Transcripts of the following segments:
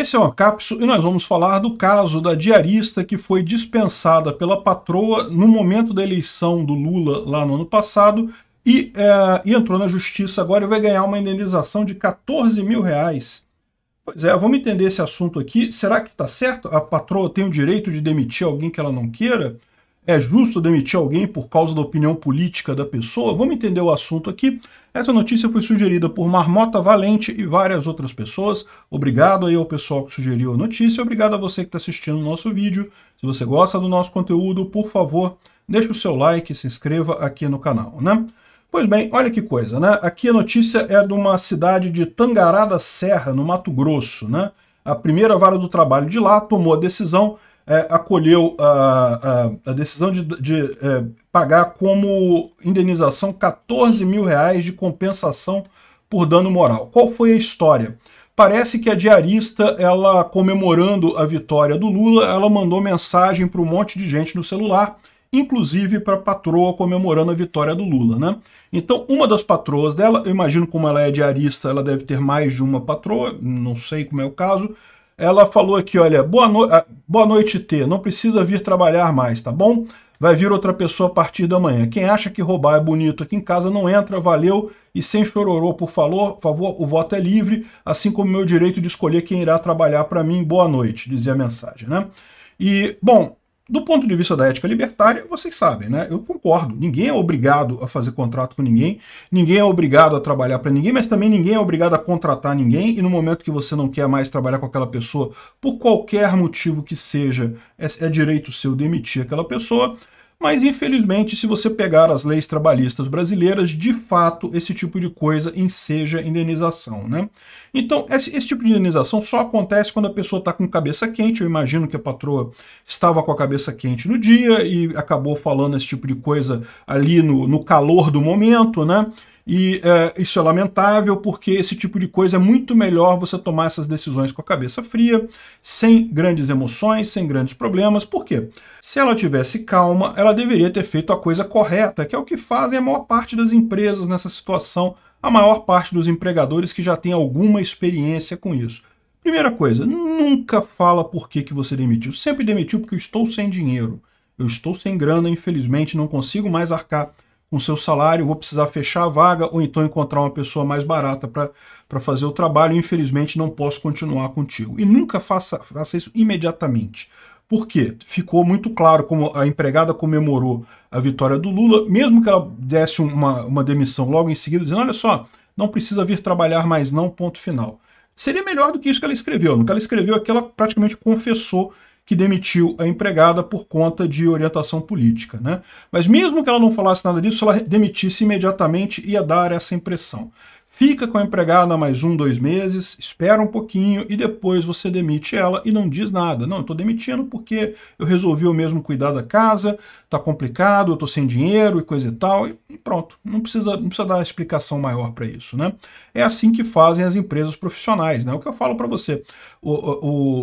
Esse é o Acapso e nós vamos falar do caso da diarista que foi dispensada pela patroa no momento da eleição do Lula lá no ano passado e, é, e entrou na justiça agora e vai ganhar uma indenização de 14 mil reais. Pois é, vamos entender esse assunto aqui. Será que está certo? A patroa tem o direito de demitir alguém que ela não queira? É justo demitir alguém por causa da opinião política da pessoa? Vamos entender o assunto aqui. Essa notícia foi sugerida por Marmota Valente e várias outras pessoas. Obrigado aí ao pessoal que sugeriu a notícia. Obrigado a você que está assistindo o nosso vídeo. Se você gosta do nosso conteúdo, por favor, deixe o seu like e se inscreva aqui no canal, né? Pois bem, olha que coisa, né? Aqui a notícia é de uma cidade de Tangará da Serra, no Mato Grosso, né? A primeira vara do trabalho de lá tomou a decisão é, acolheu a, a, a, decisão de, de é, pagar como indenização 14 mil reais de compensação por dano moral. Qual foi a história? Parece que a diarista, ela comemorando a vitória do Lula, ela mandou mensagem para um monte de gente no celular, inclusive para a patroa comemorando a vitória do Lula, né? Então, uma das patroas dela, eu imagino como ela é diarista, ela deve ter mais de uma patroa, não sei como é o caso, ela falou aqui, olha, boa, no... Ah, boa noite, T. Não precisa vir trabalhar mais, tá bom? Vai vir outra pessoa a partir da manhã. Quem acha que roubar é bonito aqui em casa não entra, valeu. E sem chororô, por favor, o voto é livre, assim como meu direito de escolher quem irá trabalhar para mim. Boa noite, dizia a mensagem, né? E, bom, do ponto de vista da ética libertária, vocês sabem, né? Eu concordo. Ninguém é obrigado a fazer contrato com ninguém, ninguém é obrigado a trabalhar para ninguém, mas também ninguém é obrigado a contratar ninguém. E no momento que você não quer mais trabalhar com aquela pessoa, por qualquer motivo que seja, é, é direito seu demitir aquela pessoa. Mas, infelizmente, se você pegar as leis trabalhistas brasileiras, de fato, esse tipo de coisa enseja indenização, né? Então, esse, esse tipo de indenização só acontece quando a pessoa está com cabeça quente. Eu imagino que a patroa estava com a cabeça quente no dia e acabou falando esse tipo de coisa ali no, no calor do momento, né? E é, isso é lamentável porque esse tipo de coisa é muito melhor você tomar essas decisões com a cabeça fria, sem grandes emoções, sem grandes problemas. Por quê? Se ela tivesse calma, ela deveria ter feito a coisa correta, que é o que fazem a maior parte das empresas nessa situação, a maior parte dos empregadores que já tem alguma experiência com isso. Primeira coisa, nunca fala por que, que você demitiu. Sempre demitiu porque eu estou sem dinheiro. Eu estou sem grana, infelizmente, não consigo mais arcar com seu salário, vou precisar fechar a vaga ou então encontrar uma pessoa mais barata para fazer o trabalho. Infelizmente, não posso continuar contigo. E nunca faça, faça isso imediatamente. Por quê? Ficou muito claro como a empregada comemorou a vitória do Lula, mesmo que ela desse uma, uma demissão logo em seguida, dizendo: olha só, não precisa vir trabalhar mais, não, ponto final. Seria melhor do que isso que ela escreveu. No que ela escreveu aqui, é ela praticamente confessou que demitiu a empregada por conta de orientação política. Né? Mas mesmo que ela não falasse nada disso, se ela demitisse imediatamente, ia dar essa impressão. Fica com a empregada mais um, dois meses, espera um pouquinho e depois você demite ela e não diz nada. Não, eu estou demitindo porque eu resolvi o mesmo cuidar da casa, está complicado, eu estou sem dinheiro e coisa e tal, e pronto. Não precisa, não precisa dar explicação maior para isso. Né? É assim que fazem as empresas profissionais. Né? É o que eu falo para você, o, o,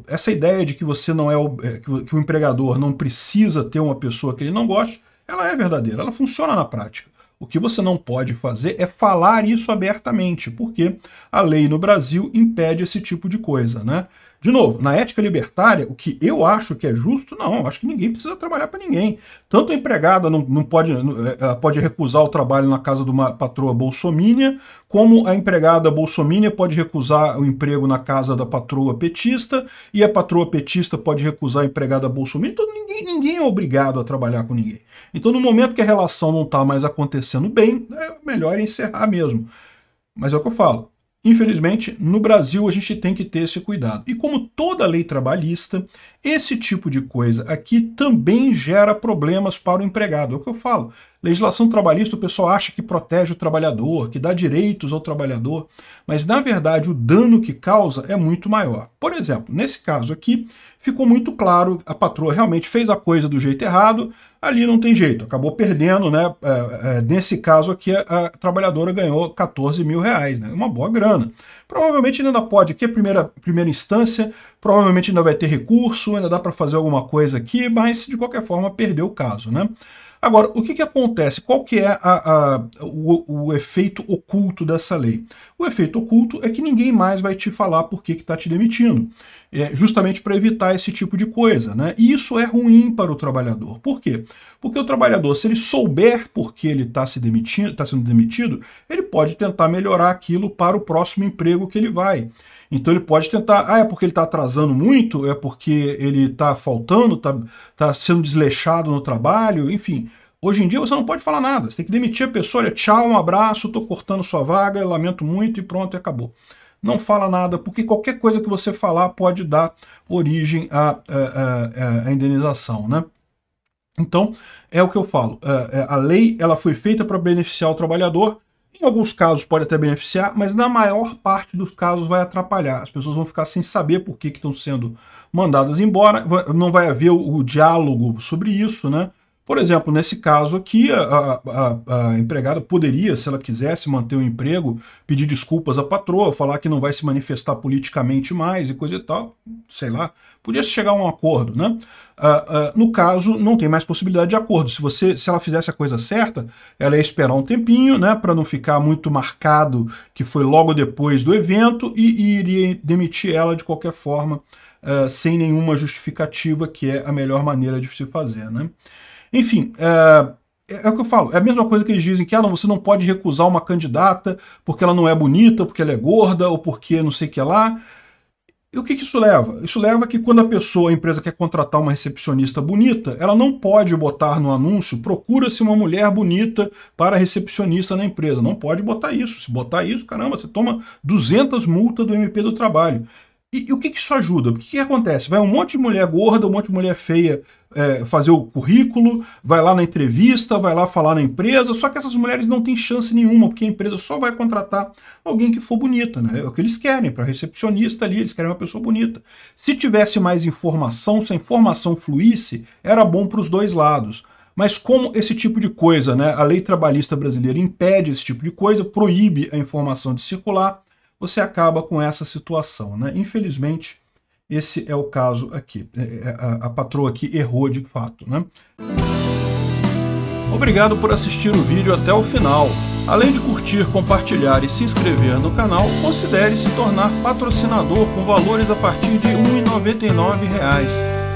o, essa ideia de que você não é o, é, que o empregador não precisa ter uma pessoa que ele não goste, ela é verdadeira, ela funciona na prática. O que você não pode fazer é falar isso abertamente, porque a lei no Brasil impede esse tipo de coisa, né? De novo, na ética libertária, o que eu acho que é justo, não. Acho que ninguém precisa trabalhar para ninguém. Tanto a empregada não, não pode, é, pode recusar o trabalho na casa de uma patroa bolsomínia, como a empregada bolsomínia pode recusar o emprego na casa da patroa petista, e a patroa petista pode recusar a empregada bolsomínia. Então ninguém, ninguém é obrigado a trabalhar com ninguém. Então no momento que a relação não está mais acontecendo bem, é melhor encerrar mesmo. Mas é o que eu falo Infelizmente, no Brasil a gente tem que ter esse cuidado. E como toda lei trabalhista, esse tipo de coisa aqui também gera problemas para o empregado. É o que eu falo. Legislação trabalhista, o pessoal acha que protege o trabalhador, que dá direitos ao trabalhador, mas na verdade o dano que causa é muito maior. Por exemplo, nesse caso aqui, ficou muito claro, a patroa realmente fez a coisa do jeito errado, ali não tem jeito, acabou perdendo, né? É, é, nesse caso aqui, a, a, trabalhadora ganhou 14 mil reais, né? Uma boa grana. Provavelmente ainda pode, aqui é a primeira, primeira instância, provavelmente ainda vai ter recurso, ainda dá para fazer alguma coisa aqui, mas de qualquer forma perdeu o caso, né? Agora, o que, que acontece? Qual que é a, a, o, o, efeito oculto dessa lei? O efeito oculto é que ninguém mais vai te falar por que está te demitindo, é, justamente para evitar esse tipo de coisa. Né? E isso é ruim para o trabalhador. Por quê? Porque o trabalhador, se ele souber por que ele está se demitindo, tá sendo demitido, ele pode tentar melhorar aquilo para o próximo emprego que ele vai. Então ele pode tentar, ah, é porque ele está atrasando muito, é porque ele está faltando, está tá sendo desleixado no trabalho, enfim. Hoje em dia você não pode falar nada, você tem que demitir a pessoa, olha, tchau, um abraço, estou cortando sua vaga, lamento muito e pronto, e acabou. Não fala nada, porque qualquer coisa que você falar pode dar origem à, à, é, à, é, é, à indenização, né? Então, é o que eu falo, a lei ela foi feita para beneficiar o trabalhador, em alguns casos pode até beneficiar, mas na maior parte dos casos vai atrapalhar. As pessoas vão ficar sem saber por que estão sendo mandadas embora, não vai haver o, diálogo sobre isso, né? Por exemplo, nesse caso aqui, a, a, a, empregada poderia, se ela quisesse manter o emprego, pedir desculpas à patroa, falar que não vai se manifestar politicamente mais e coisa e tal, sei lá, podia se chegar a um acordo, né? Uh, uh, no caso, não tem mais possibilidade de acordo. Se você, se ela fizesse a coisa certa, ela ia esperar um tempinho, né, para não ficar muito marcado que foi logo depois do evento e, e iria demitir ela de qualquer forma, uh, sem nenhuma justificativa, que é a melhor maneira de se fazer, né? Enfim, é, é, é o que eu falo, é a mesma coisa que eles dizem que ah, não, você não pode recusar uma candidata porque ela não é bonita, porque ela é gorda, ou porque não sei o que lá. E o que, que isso leva? Isso leva que quando a pessoa, a empresa quer contratar uma recepcionista bonita, ela não pode botar no anúncio procura-se uma mulher bonita para recepcionista na empresa. Não pode botar isso. Se botar isso, caramba, você toma 200 multas do MP do trabalho. E, e o que, que, isso ajuda? O que, que, acontece? Vai um monte de mulher gorda, um monte de mulher feia é, fazer o currículo, vai lá na entrevista, vai lá falar na empresa, só que essas mulheres não têm chance nenhuma, porque a empresa só vai contratar alguém que for bonita, né? É o que eles querem, para recepcionista ali, eles querem uma pessoa bonita. Se tivesse mais informação, se a informação fluísse, era bom para os dois lados. Mas como esse tipo de coisa, né, a lei trabalhista brasileira impede esse tipo de coisa, proíbe a informação de circular, você acaba com essa situação. Né? Infelizmente, esse é o caso aqui. É, é, a, patroa aqui errou de fato. Né? Obrigado por assistir o vídeo até o final. Além de curtir, compartilhar e se inscrever no canal, considere se tornar patrocinador com valores a partir de R$ 1,99